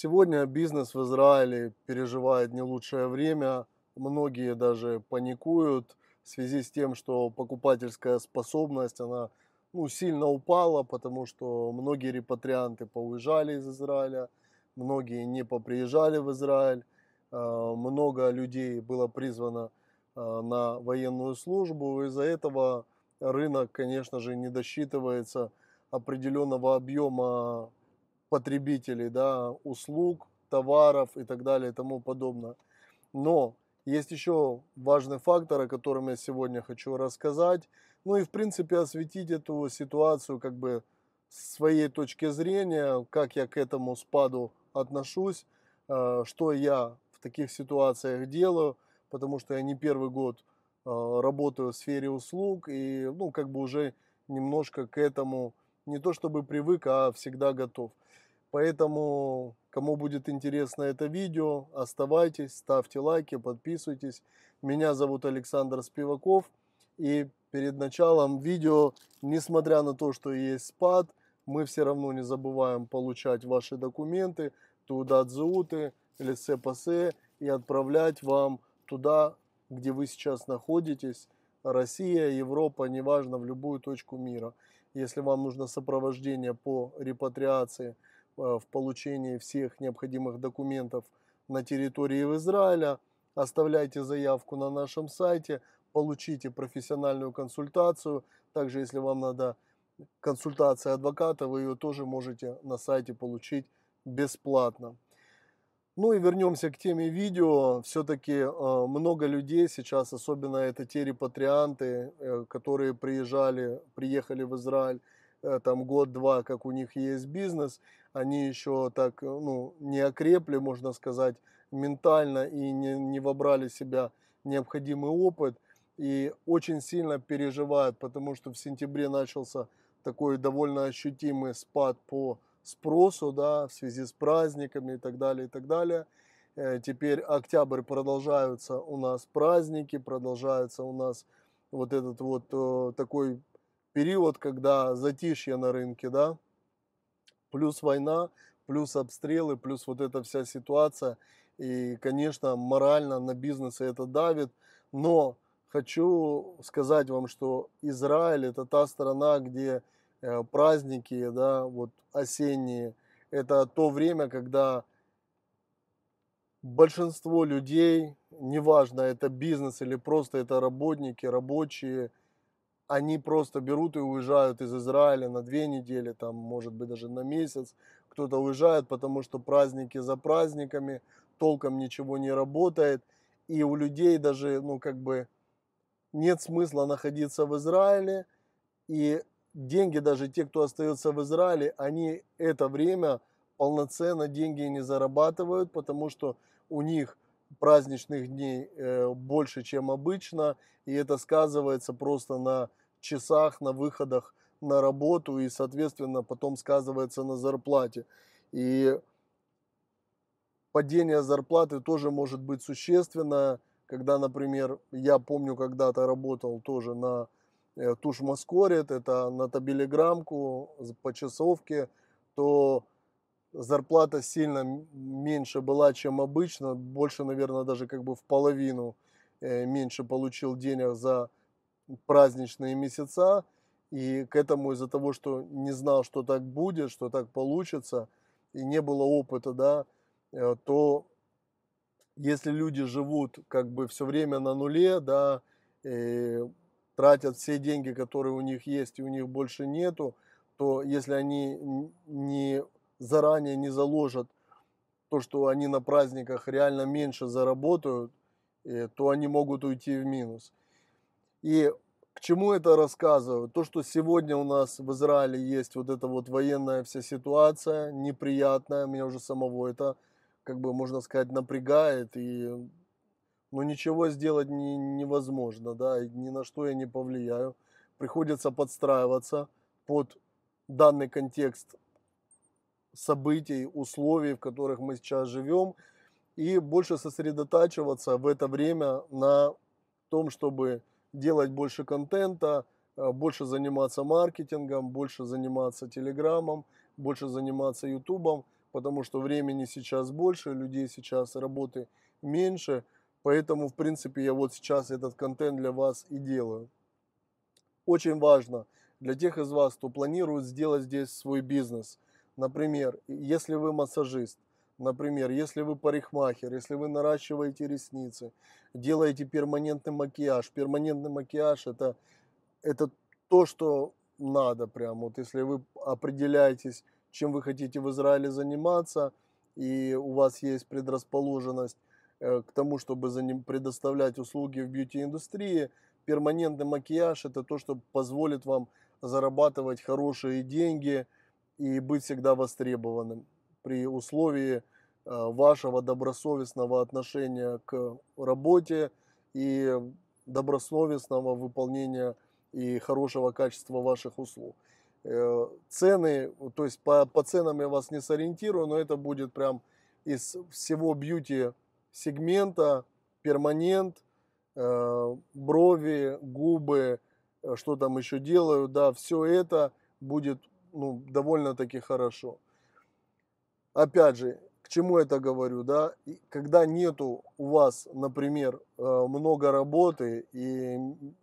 Сегодня бизнес в Израиле переживает не лучшее время. Многие даже паникуют в связи с тем, что покупательская способность, она ну, сильно упала, потому что многие репатрианты поуезжали из Израиля, многие не поприезжали в Израиль, а, много людей было призвано а, на военную службу. Из-за этого рынок, конечно же, не досчитывается определенного объема потребителей, да, услуг, товаров и так далее и тому подобное. Но есть еще важный фактор, о котором я сегодня хочу рассказать. Ну и в принципе осветить эту ситуацию как бы с своей точки зрения, как я к этому спаду отношусь, э, что я в таких ситуациях делаю, потому что я не первый год э, работаю в сфере услуг и ну как бы уже немножко к этому не то чтобы привык, а всегда готов. Поэтому, кому будет интересно это видео, оставайтесь, ставьте лайки, подписывайтесь. Меня зовут Александр Спиваков. И перед началом видео, несмотря на то, что есть спад, мы все равно не забываем получать ваши документы, туда дзуты, лице пасе и отправлять вам туда, где вы сейчас находитесь, Россия, Европа, неважно, в любую точку мира. Если вам нужно сопровождение по репатриации э, в получении всех необходимых документов на территории Израиля, оставляйте заявку на нашем сайте, получите профессиональную консультацию. Также, если вам надо консультация адвоката, вы ее тоже можете на сайте получить бесплатно. Ну и вернемся к теме видео. Все-таки а, много людей сейчас, особенно это те репатрианты, э, которые приезжали, приехали в Израиль э, там год-два, как у них есть бизнес, они еще так ну, не окрепли, можно сказать, ментально и не, не вобрали в себя необходимый опыт и очень сильно переживают, потому что в сентябре начался такой довольно ощутимый спад по спросу, да, в связи с праздниками и так далее, и так далее. Э, теперь октябрь продолжаются у нас праздники, продолжается у нас вот этот вот э, такой период, когда затишье на рынке, да, плюс война, плюс обстрелы, плюс вот эта вся ситуация. И, конечно, морально на бизнес это давит, но хочу сказать вам, что Израиль это та страна, где Э, праздники, да, вот осенние, это то время, когда большинство людей, неважно, это бизнес или просто это работники, рабочие, они просто берут и уезжают из Израиля на две недели, там, может быть, даже на месяц. Кто-то уезжает, потому что праздники за праздниками, толком ничего не работает. И у людей даже, ну, как бы, нет смысла находиться в Израиле. И деньги, даже те, кто остается в Израиле, они это время полноценно деньги не зарабатывают, потому что у них праздничных дней э, больше, чем обычно, и это сказывается просто на часах, на выходах на работу, и, соответственно, потом сказывается на зарплате. И падение зарплаты тоже может быть существенно, когда, например, я помню, когда-то работал тоже на Э, тушмоскорит, это на табелеграммку по часовке, то зарплата сильно меньше была, чем обычно, больше, наверное, даже как бы в половину э, меньше получил денег за праздничные месяца. И к этому из-за того, что не знал, что так будет, что так получится, и не было опыта, да, э, то если люди живут как бы все время на нуле, да, тратят все деньги, которые у них есть и у них больше нету, то если они не заранее не заложат то, что они на праздниках реально меньше заработают, э, то они могут уйти в минус. И к чему это рассказываю? То, что сегодня у нас в Израиле есть вот эта вот военная вся ситуация, неприятная, меня уже самого это, как бы можно сказать, напрягает и но ну, ничего сделать не, невозможно, да, ни на что я не повлияю. Приходится подстраиваться под данный контекст событий, условий, в которых мы сейчас живем, и больше сосредотачиваться в это время на том, чтобы делать больше контента, э, больше заниматься маркетингом, больше заниматься телеграммом, больше заниматься ютубом, потому что времени сейчас больше, людей сейчас работы меньше – Поэтому, в принципе, я вот сейчас этот контент для вас и делаю. Очень важно для тех из вас, кто планирует сделать здесь свой бизнес. Например, если вы массажист, например, если вы парикмахер, если вы наращиваете ресницы, делаете перманентный макияж. Перманентный макияж это, это то, что надо прям. Вот если вы определяетесь, чем вы хотите в Израиле заниматься, и у вас есть предрасположенность Э, к тому, чтобы за ним предоставлять услуги в бьюти-индустрии. Перманентный макияж – это то, что позволит вам зарабатывать хорошие деньги и быть всегда востребованным при условии э, вашего добросовестного отношения к работе и добросовестного выполнения и хорошего качества ваших услуг. Э, цены, то есть по, по ценам я вас не сориентирую, но это будет прям из всего бьюти сегмента, перманент, э, брови, губы, э, что там еще делаю, да, все это будет ну, довольно-таки хорошо. Опять же, к чему это говорю, да, когда нету у вас, например, э, много работы и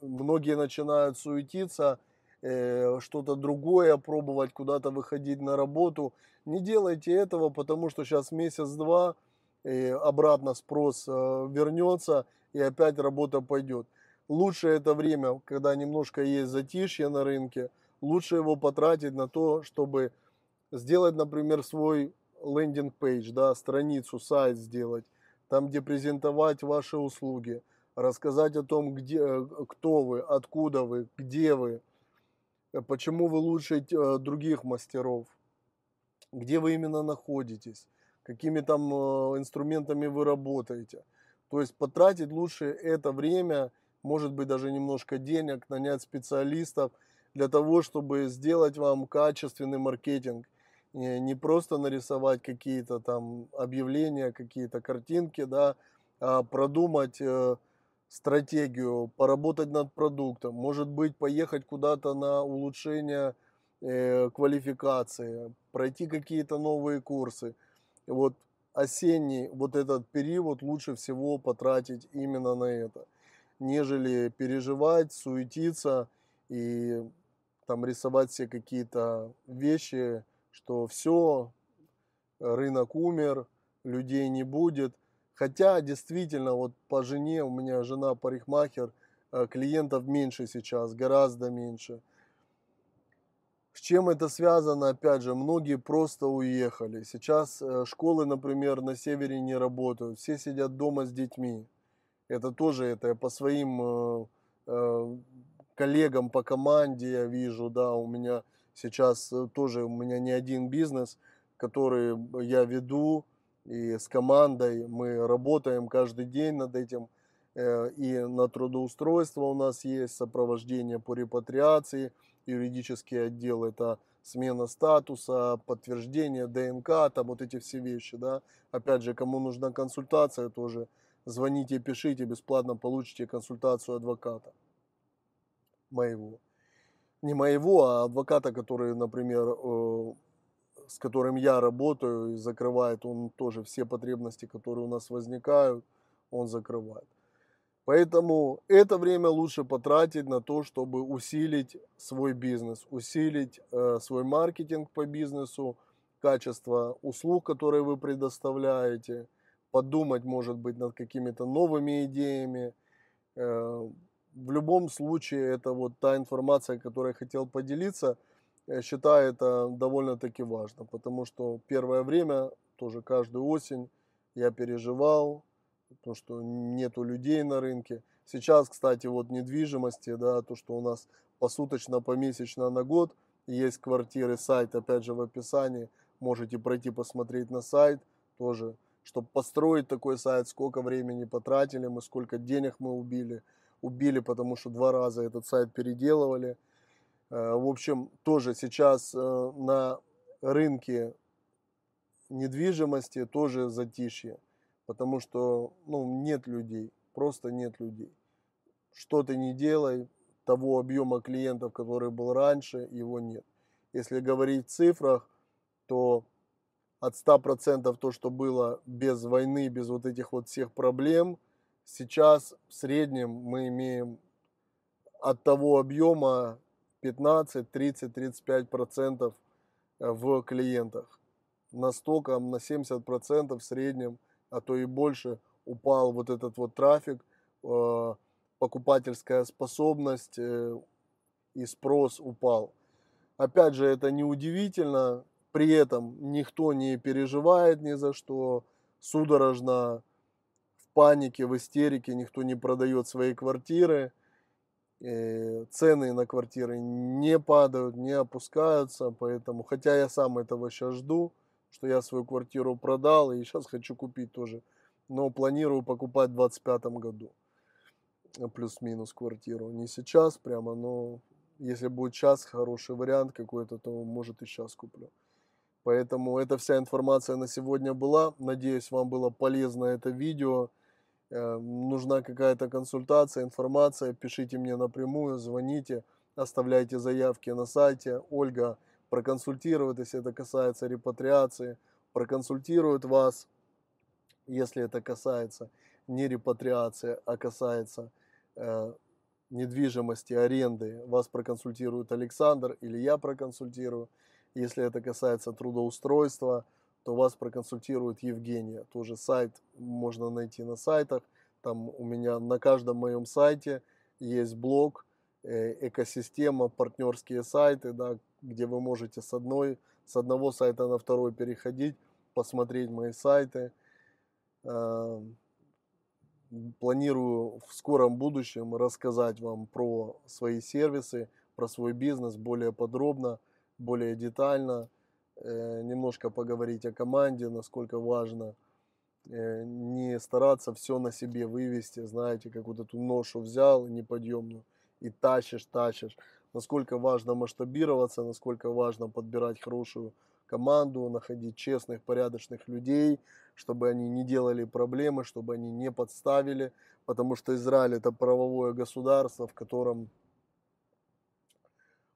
многие начинают суетиться, что-то другое пробовать, куда-то выходить на работу, не делайте этого, потому что сейчас месяц-два – и обратно спрос э, вернется, и опять работа пойдет. Лучше это время, когда немножко есть затишье на рынке, лучше его потратить на то, чтобы сделать, например, свой лендинг-пейдж, да, страницу, сайт сделать, там, где презентовать ваши услуги, рассказать о том, где, э, кто вы, откуда вы, где вы, э, почему вы лучше других мастеров, где вы именно находитесь какими там а, инструментами вы работаете. То есть потратить лучше это время, может быть даже немножко денег, нанять специалистов для того, чтобы сделать вам качественный маркетинг. Не просто нарисовать какие-то там объявления, какие-то картинки, да, а продумать э, стратегию, поработать над продуктом, может быть, поехать куда-то на улучшение э, квалификации, пройти какие-то новые курсы – вот осенний вот этот период лучше всего потратить именно на это, нежели переживать, суетиться и там рисовать все какие-то вещи, что все, рынок умер, людей не будет. Хотя действительно вот по жене, у меня жена парикмахер, э, клиентов меньше сейчас, гораздо меньше. С чем это связано? Опять же, многие просто уехали. Сейчас э, школы, например, на севере не работают. Все сидят дома с детьми. Это тоже, это я по своим э, э, коллегам по команде я вижу, да, у меня сейчас тоже, у меня не один бизнес, который я веду, и с командой мы работаем каждый день над этим, и на трудоустройство у нас есть сопровождение по репатриации, юридический отдел, это смена статуса, подтверждение ДНК, там вот эти все вещи, да. Опять же, кому нужна консультация, тоже звоните, пишите, бесплатно получите консультацию адвоката моего. Не моего, а адвоката, который, например, э, с которым я работаю и закрывает, он тоже все потребности, которые у нас возникают, он закрывает. Поэтому это время лучше потратить на то, чтобы усилить свой бизнес, усилить э, свой маркетинг по бизнесу, качество услуг, которые вы предоставляете, подумать, может быть, над какими-то новыми идеями. Э, в любом случае, это вот та информация, которую я хотел поделиться. Я считаю это довольно-таки важно, потому что первое время, тоже каждую осень, я переживал, то, что нету людей на рынке. Сейчас, кстати, вот недвижимости, да, то, что у нас посуточно, помесячно на год, есть квартиры, сайт, опять же, в описании, можете пройти посмотреть на сайт, тоже, чтобы построить такой сайт, сколько времени потратили мы, сколько денег мы убили, убили, потому что два раза этот сайт переделывали. Э, в общем, тоже сейчас э, на рынке недвижимости тоже затишье потому что ну, нет людей, просто нет людей. Что ты не делай, того объема клиентов, который был раньше, его нет. Если говорить в цифрах, то от 100% то, что было без войны, без вот этих вот всех проблем, сейчас в среднем мы имеем от того объема 15, 30, 35% в клиентах. На стоком, на 70% в среднем – а то и больше упал вот этот вот трафик, а, покупательская способность э, и спрос упал. Опять же, это неудивительно, при этом никто не переживает ни за что, судорожно, в панике, в истерике, никто не продает свои квартиры, э, цены на квартиры не падают, не опускаются, поэтому, хотя я сам этого сейчас жду, что я свою квартиру продал и сейчас хочу купить тоже. Но планирую покупать в 2025 году. Плюс-минус квартиру. Не сейчас прямо, но если будет сейчас хороший вариант какой-то, то может и сейчас куплю. Поэтому эта вся информация на сегодня была. Надеюсь, вам было полезно это видео. Э, нужна какая-то консультация, информация, пишите мне напрямую, звоните, оставляйте заявки на сайте Ольга проконсультируют, если это касается репатриации, проконсультируют вас, если это касается не репатриации, а касается э, недвижимости, аренды, вас проконсультирует Александр или я проконсультирую. Если это касается трудоустройства, то вас проконсультирует Евгения. Тоже сайт можно найти на сайтах. Там у меня на каждом моем сайте есть блог, э, экосистема, партнерские сайты, да, где вы можете с, одной, с одного сайта на второй переходить, посмотреть мои сайты. Эм, планирую в скором будущем рассказать вам про свои сервисы, про свой бизнес более подробно, более детально, э, немножко поговорить о команде, насколько важно э, не стараться все на себе вывести, знаете, как вот эту ношу взял неподъемную и тащишь, тащишь насколько важно масштабироваться, насколько важно подбирать хорошую команду, находить честных, порядочных людей, чтобы они не делали проблемы, чтобы они не подставили, потому что Израиль это правовое государство, в котором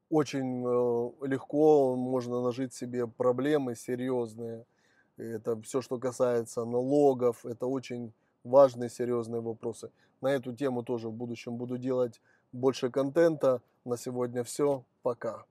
очень э, легко можно нажить себе проблемы серьезные. Это все, что касается налогов, это очень важные, серьезные вопросы. На эту тему тоже в будущем буду делать больше контента. На сегодня все. Пока.